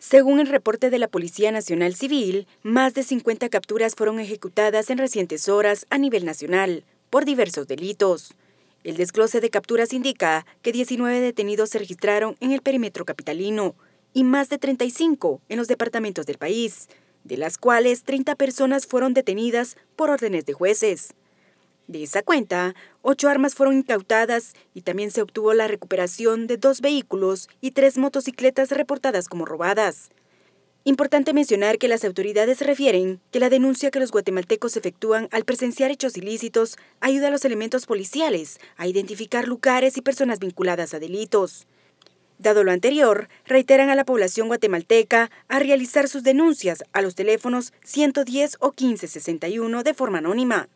Según el reporte de la Policía Nacional Civil, más de 50 capturas fueron ejecutadas en recientes horas a nivel nacional por diversos delitos. El desglose de capturas indica que 19 detenidos se registraron en el perímetro capitalino y más de 35 en los departamentos del país, de las cuales 30 personas fueron detenidas por órdenes de jueces. De esa cuenta, ocho armas fueron incautadas y también se obtuvo la recuperación de dos vehículos y tres motocicletas reportadas como robadas. Importante mencionar que las autoridades refieren que la denuncia que los guatemaltecos efectúan al presenciar hechos ilícitos ayuda a los elementos policiales a identificar lugares y personas vinculadas a delitos. Dado lo anterior, reiteran a la población guatemalteca a realizar sus denuncias a los teléfonos 110 o 1561 de forma anónima.